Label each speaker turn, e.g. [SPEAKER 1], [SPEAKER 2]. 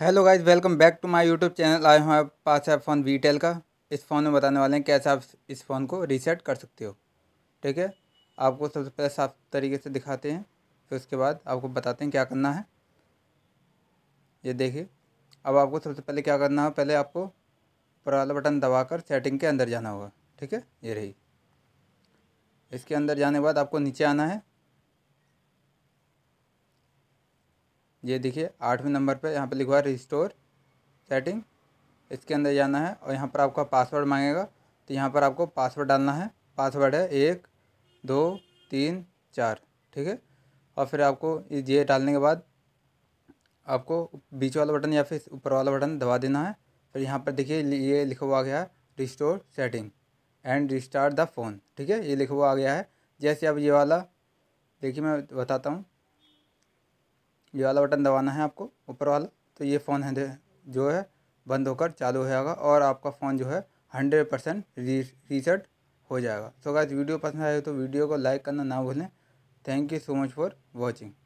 [SPEAKER 1] hello guys welcome back to my YouTube channel आए हमारे पास है फ़ोन वी का इस फ़ोन में बताने वाले हैं कैसे आप इस फ़ोन को रीसेट कर सकते हो ठीक है आपको सबसे पहले साफ तरीके से दिखाते हैं फिर उसके बाद आपको बताते हैं क्या करना है ये देखिए अब आपको सबसे पहले क्या करना है पहले आपको ऊपर वाला बटन दबा कर सेटिंग के अंदर जाना होगा ठीक
[SPEAKER 2] है ये रही
[SPEAKER 1] इसके अंदर जाने के बाद आपको नीचे आना है ये देखिए आठवें नंबर पे यहाँ पे लिखा है रिस्टोर सेटिंग इसके अंदर जाना है और यहाँ पर आपका पासवर्ड मांगेगा तो यहाँ पर आपको पासवर्ड डालना है पासवर्ड है एक दो तीन चार ठीक है और फिर आपको ये डालने के बाद आपको बीच वाला बटन या फिर ऊपर वाला बटन दबा देना है फिर यहाँ पर देखिए ये लिखा हुआ गया है restore setting and restart the phone ठीक है ये लिखा हुआ आ गया है जैसे अब ये वाला देखिए मैं बताता हूँ ये वाला बटन दबाना है आपको ऊपर वाला तो ये फ़ोन है जो है बंद होकर चालू हो जाएगा और आपका फ़ोन जो है हंड्रेड परसेंट रीसेट हो जाएगा तो अगर वीडियो पसंद आए तो वीडियो को लाइक करना ना भूलें thank you so much for watching